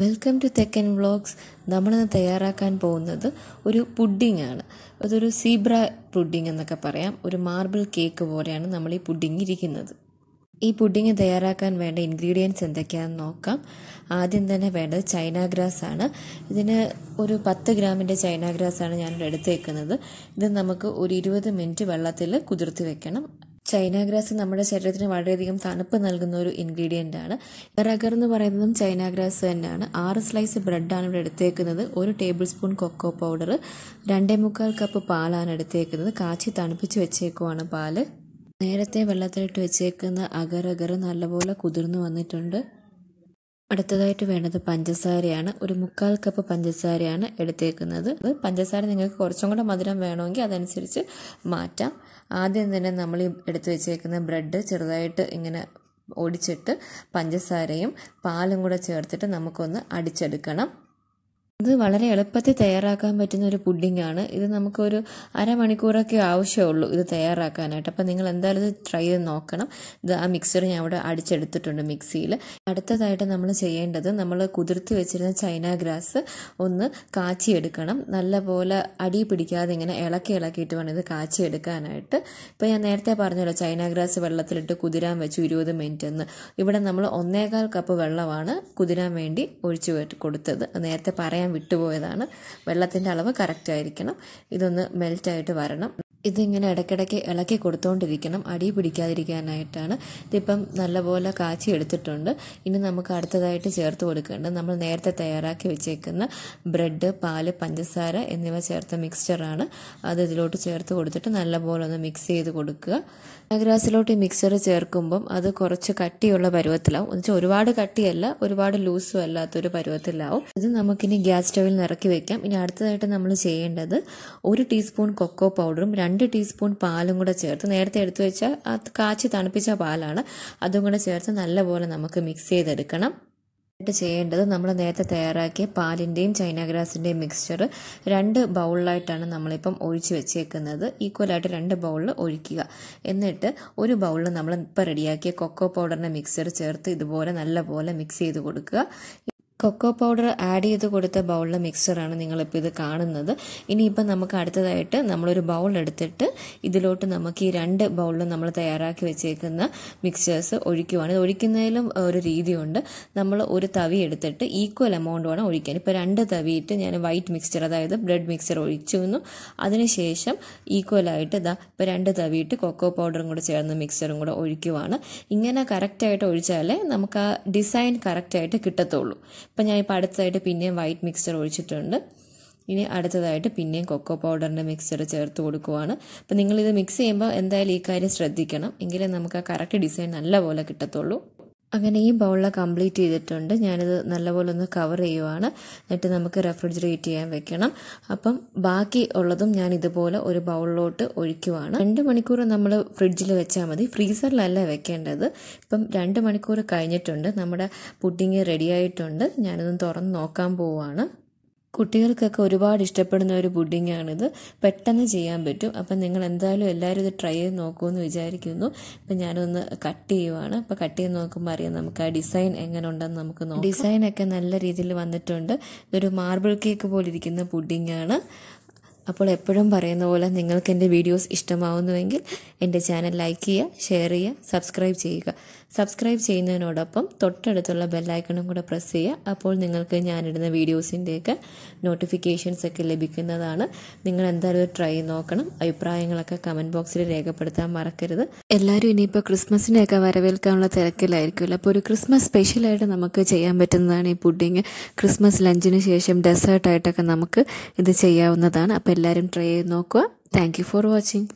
welcome to തെക്കൻ vlogs നമ്മളിന്ന് തയ്യാറാക്കാൻ പോകുന്നത് ഒരു പുഡിംഗ് ആണ് അതൊരു സീബ്ര പുഡിങ് എന്നൊക്കെ പറയാം ഒരു മാർബിൾ കേക്ക് പോലെയാണ് നമ്മൾ ഈ പുഡിങ് ഇരിക്കുന്നത് ഈ പുഡിങ് തയ്യാറാക്കാൻ വേണ്ട ഇൻഗ്രീഡിയൻസ് എന്തൊക്കെയാണെന്ന് നോക്കാം ആദ്യം തന്നെ വേണ്ടത് ചൈന ഗ്രാസ് ആണ് ഇതിന് ഒരു പത്ത് ഗ്രാമിൻ്റെ ചൈന ഗ്രാസ് ആണ് ഞാൻ എടുത്തേക്കുന്നത് ഇത് നമുക്ക് ഒരു ഇരുപത് മിനിറ്റ് വെള്ളത്തിൽ കുതിർത്തി വെക്കണം ഗ്രാസ് നമ്മുടെ ശരീരത്തിന് വളരെയധികം തണുപ്പ് നൽകുന്ന ഒരു ഇൻഗ്രീഡിയൻ്റ് ആണ് റഗർ എന്ന് പറയുന്നതും ഗ്രാസ് തന്നെയാണ് ആറ് സ്ലൈസ് ബ്രെഡാണ് ഇവിടെ എടുത്തേക്കുന്നത് ഒരു ടേബിൾ സ്പൂൺ കൊക്കോ പൗഡർ രണ്ടേ മുക്കാൽ കപ്പ് പാലാണ് എടുത്തേക്കുന്നത് കാച്ചി തണുപ്പിച്ച് വെച്ചേക്കുവാണ് പാല് നേരത്തെ വെള്ളത്തിലിട്ട് വെച്ചേക്കുന്ന അഗർ അഗർ നല്ലപോലെ കുതിർന്നു വന്നിട്ടുണ്ട് അടുത്തതായിട്ട് വേണ്ടത് പഞ്ചസാരയാണ് ഒരു മുക്കാൽ കപ്പ് പഞ്ചസാരയാണ് എടുത്തേക്കുന്നത് പഞ്ചസാര നിങ്ങൾക്ക് കുറച്ചും കൂടെ മധുരം വേണമെങ്കിൽ അതനുസരിച്ച് മാറ്റാം ആദ്യം തന്നെ നമ്മൾ ഈ എടുത്തു വെച്ചേക്കുന്ന ബ്രെഡ് ചെറുതായിട്ട് ഇങ്ങനെ ഒടിച്ചിട്ട് പഞ്ചസാരയും പാലും കൂടെ ചേർത്തിട്ട് നമുക്കൊന്ന് അടിച്ചെടുക്കണം ഇത് വളരെ എളുപ്പത്തിൽ തയ്യാറാക്കാൻ പറ്റുന്ന ഒരു പുഡിംഗ് ആണ് ഇത് നമുക്കൊരു അരമണിക്കൂറൊക്കെ ആവശ്യമുള്ളൂ ഇത് തയ്യാറാക്കാനായിട്ട് അപ്പോൾ നിങ്ങൾ എന്തായാലും ഇത് ട്രൈ ചെയ്ത് നോക്കണം ഇത് ആ മിക്സർ ഞാൻ അവിടെ അടിച്ചെടുത്തിട്ടുണ്ട് മിക്സിയിൽ അടുത്തതായിട്ട് നമ്മൾ ചെയ്യേണ്ടത് നമ്മൾ കുതിർത്തി വെച്ചിരുന്ന ചൈന ഗ്രാസ് ഒന്ന് കാച്ചിയെടുക്കണം നല്ലപോലെ അടി പിടിക്കാതെ ഇങ്ങനെ ഇളക്കി ഇളക്കിയിട്ട് വേണം ഇത് കാച്ചിയെടുക്കാനായിട്ട് ഇപ്പം ഞാൻ നേരത്തെ പറഞ്ഞല്ലോ ചൈന ഗ്രാസ് വെള്ളത്തിലിട്ട് കുതിരാൻ വെച്ചു ഇരുപത് മിനിറ്റ് എന്ന് ഇവിടെ നമ്മൾ ഒന്നേകാൽ കപ്പ് വെള്ളമാണ് കുതിരാൻ വേണ്ടി ഒഴിച്ചു കൊടുത്തത് നേരത്തെ പറയാൻ വിട്ടുപോയതാണ് വെള്ളത്തിൻ്റെ അളവ് കറക്റ്റ് ആയിരിക്കണം ഇതൊന്ന് മെൽറ്റായിട്ട് വരണം ഇതിങ്ങനെ ഇടയ്ക്കിടയ്ക്ക് ഇളക്കി കൊടുത്തുകൊണ്ടിരിക്കണം അടി പിടിക്കാതിരിക്കാനായിട്ടാണ് ഇതിപ്പം നല്ലപോലെ കാച്ചി എടുത്തിട്ടുണ്ട് ഇനി നമുക്ക് അടുത്തതായിട്ട് ചേർത്ത് കൊടുക്കേണ്ടത് നമ്മൾ നേരത്തെ തയ്യാറാക്കി വെച്ചേക്കുന്ന ബ്രെഡ് പാല് പഞ്ചസാര എന്നിവ ചേർത്ത മിക്സ്ചറാണ് അത് ഇതിലോട്ട് ചേർത്ത് കൊടുത്തിട്ട് നല്ലപോലെ ഒന്ന് മിക്സ് ചെയ്ത് കൊടുക്കുക ഗ്രാസിലോട്ട് ഈ മിക്സർ ചേർക്കുമ്പം അത് കുറച്ച് കട്ടിയുള്ള പരുവത്തിലാവും എന്നുവെച്ചാൽ ഒരുപാട് കട്ടിയല്ല ഒരുപാട് ലൂസും അല്ലാത്തൊരു പരുവത്തിലാവും ഇത് നമുക്കിനി ഗ്യാസ് സ്റ്റവിൽ നിറക്കി വെക്കാം ഇനി അടുത്തതായിട്ട് നമ്മൾ ചെയ്യേണ്ടത് ഒരു ടീസ്പൂൺ കൊക്കോ പൗഡറും രണ്ട് ടീസ്പൂൺ പാലും കൂടെ ചേർത്ത് നേരത്തെ എടുത്തു വെച്ച കാച്ചി തണുപ്പിച്ച പാലാണ് അതും കൂടെ ചേർത്ത് നല്ലപോലെ നമുക്ക് മിക്സ് ചെയ്തെടുക്കണം ആയിട്ട് ചെയ്യേണ്ടത് നമ്മൾ നേരത്തെ തയ്യാറാക്കിയ പാലിൻ്റെയും ഗ്രാസിൻ്റെയും മിക്സ്ചർ രണ്ട് ബൗളിലായിട്ടാണ് നമ്മളിപ്പം ഒഴിച്ച് വെച്ചേക്കുന്നത് ഈക്വലായിട്ട് രണ്ട് ബൗളിൽ ഒഴിക്കുക എന്നിട്ട് ഒരു ബൗളിൽ നമ്മൾ ഇപ്പം റെഡിയാക്കിയ കൊക്കോ പൗഡറിൻ്റെ മിക്സ്ചർ ചേർത്ത് ഇതുപോലെ നല്ലപോലെ മിക്സ് ചെയ്ത് കൊടുക്കുക കൊക്കോ പൗഡർ ആഡ് ചെയ്ത് കൊടുത്ത ബൗളിലെ മിക്സറാണ് നിങ്ങളിപ്പോൾ ഇത് കാണുന്നത് ഇനിയിപ്പോൾ നമുക്ക് അടുത്തതായിട്ട് നമ്മളൊരു ബൗൾ എടുത്തിട്ട് ഇതിലോട്ട് നമുക്ക് ഈ രണ്ട് ബൗളിലും നമ്മൾ തയ്യാറാക്കി വെച്ചേക്കുന്ന മിക്സേഴ്സ് ഒഴിക്കുവാണ് ഇത് ഒഴിക്കുന്നതിലും ഒരു രീതിയുണ്ട് നമ്മൾ ഒരു തവി എടുത്തിട്ട് ഈക്വൽ എമൗണ്ട് വേണം ഒഴിക്കാൻ ഇപ്പോൾ രണ്ട് തവിയിട്ട് ഞാൻ വൈറ്റ് മിക്സ്ചർ അതായത് ബ്രെഡ് മിക്സർ ഒഴിച്ചു വന്നു അതിനുശേഷം ഈക്വലായിട്ട് ഇതാ ഇപ്പോൾ രണ്ട് തവിയിട്ട് കൊക്കോ പൗഡറും കൂടെ ചേർന്ന് മിക്സറും കൂടെ ഒഴിക്കുവാണ് ഇങ്ങനെ കറക്റ്റായിട്ട് ഒഴിച്ചാലേ നമുക്ക് ആ ഡിസൈൻ കറക്റ്റായിട്ട് കിട്ടത്തുള്ളൂ അപ്പം ഞാൻ ഇപ്പോൾ അടുത്തതായിട്ട് പിന്നെയും വൈറ്റ് മിക്സ്ചർ ഒഴിച്ചിട്ടുണ്ട് ഇനി അടുത്തതായിട്ട് പിന്നെയും കൊക്കോ പൗഡറിൻ്റെ മിക്സ്ചർ ചേർത്ത് കൊടുക്കുവാണ് അപ്പം നിങ്ങളിത് മിക്സ് ചെയ്യുമ്പോൾ എന്തായാലും ഈ കാര്യം ശ്രദ്ധിക്കണം എങ്കിലേ നമുക്ക് ആ കറക്റ്റ് ഡിസൈൻ നല്ലപോലെ കിട്ടത്തുള്ളൂ അങ്ങനെ ഈ ബൗളിലെ കംപ്ലീറ്റ് ചെയ്തിട്ടുണ്ട് ഞാനിത് നല്ലപോലെ ഒന്ന് കവർ ചെയ്യുവാണ് എന്നിട്ട് നമുക്ക് റെഫ്രിജറേറ്റ് ചെയ്യാൻ വെക്കണം അപ്പം ബാക്കി ഉള്ളതും ഞാൻ ഇതുപോലെ ഒരു ബൗളിലോട്ട് ഒഴിക്കുവാണ് രണ്ട് മണിക്കൂർ നമ്മൾ ഫ്രിഡ്ജിൽ വെച്ചാൽ മതി ഫ്രീസറിലല്ല വെക്കേണ്ടത് ഇപ്പം രണ്ട് മണിക്കൂർ കഴിഞ്ഞിട്ടുണ്ട് നമ്മുടെ പുഡിങ് റെഡി ആയിട്ടുണ്ട് ഞാനിതൊന്ന് തുറന്ന് നോക്കാൻ പോവുകയാണ് കുട്ടികൾക്കൊക്കെ ഒരുപാട് ഇഷ്ടപ്പെടുന്ന ഒരു പുഡിങ്ങാണിത് പെട്ടെന്ന് ചെയ്യാൻ പറ്റും അപ്പം നിങ്ങൾ എന്തായാലും എല്ലാവരും ഇത് ട്രൈ ചെയ്ത് നോക്കുമെന്ന് വിചാരിക്കുന്നു അപ്പം ഞാനൊന്ന് കട്ട് ചെയ്യുവാണ് അപ്പം കട്ട് ചെയ്ത് നോക്കുമ്പോൾ അറിയാം നമുക്ക് ആ ഡിസൈൻ എങ്ങനെ ഉണ്ടെന്ന് നമുക്ക് നോക്കാം ഡിസൈനൊക്കെ നല്ല രീതിയിൽ വന്നിട്ടുണ്ട് ഇതൊരു മാർബിൾ കേക്ക് പോലെ ഇരിക്കുന്ന പുഡിങ്ങാണ് അപ്പോൾ എപ്പോഴും പറയുന്ന പോലെ നിങ്ങൾക്ക് എൻ്റെ വീഡിയോസ് ഇഷ്ടമാവുന്നുവെങ്കിൽ എൻ്റെ ചാനൽ ലൈക്ക് ചെയ്യുക ഷെയർ ചെയ്യുക സബ്സ്ക്രൈബ് ചെയ്യുക സബ്സ്ക്രൈബ് ചെയ്യുന്നതിനോടൊപ്പം തൊട്ടടുത്തുള്ള ബെല്ലൈക്കണും കൂടെ പ്രസ് ചെയ്യുക അപ്പോൾ നിങ്ങൾക്ക് ഞാനിടുന്ന വീഡിയോസിൻ്റെയൊക്കെ നോട്ടിഫിക്കേഷൻസ് ഒക്കെ ലഭിക്കുന്നതാണ് നിങ്ങൾ എന്തായാലും ട്രൈ നോക്കണം അഭിപ്രായങ്ങളൊക്കെ കമൻറ്റ് ബോക്സിൽ രേഖപ്പെടുത്താൻ മറക്കരുത് എല്ലാവരും ഇനിയിപ്പോൾ ക്രിസ്മസിനെയൊക്കെ വരവേൽക്കാനുള്ള തിരക്കിലായിരിക്കുമല്ലോ അപ്പോൾ ഒരു ക്രിസ്മസ് സ്പെഷ്യലായിട്ട് നമുക്ക് ചെയ്യാൻ പറ്റുന്നതാണ് ഈ പുഡിങ് ക്രിസ്മസ് ലഞ്ചിന് ശേഷം ഡെസേർട്ടായിട്ടൊക്കെ നമുക്ക് ഇത് ചെയ്യാവുന്നതാണ് അപ്പോൾ എല്ലാവരും ട്രൈ ചെയ്ത് നോക്കുക താങ്ക് ഫോർ വാച്ചിങ്